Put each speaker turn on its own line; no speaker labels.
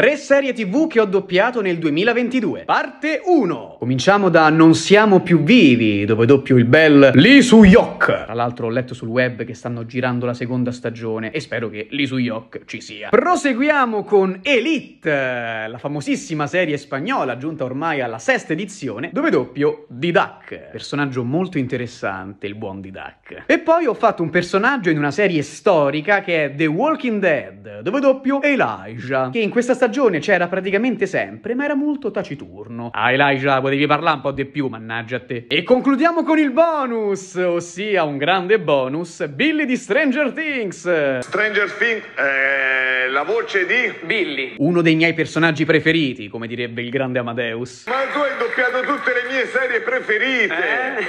Tre serie tv che ho doppiato nel 2022. Parte 1. Cominciamo da Non siamo più vivi, dove doppio il bel Lee Su Yok. Tra l'altro ho letto sul web che stanno girando la seconda stagione e spero che Lee Su Yok ci sia. Proseguiamo con Elite, la famosissima serie spagnola giunta ormai alla sesta edizione, dove doppio Didac, personaggio molto interessante, il buon Didac. E poi ho fatto un personaggio in una serie storica che è The Walking Dead, dove doppio Elijah, che in questa stagione stagione c'era praticamente sempre, ma era molto taciturno. Ah, Elijah, potevi parlare un po' di più, mannaggia a te. E concludiamo con il bonus, ossia un grande bonus, Billy di Stranger Things. Stranger Things, è eh, la voce di Billy. Uno dei miei personaggi preferiti, come direbbe il grande Amadeus. Ma tu hai doppiato tutte le mie serie preferite. Eh?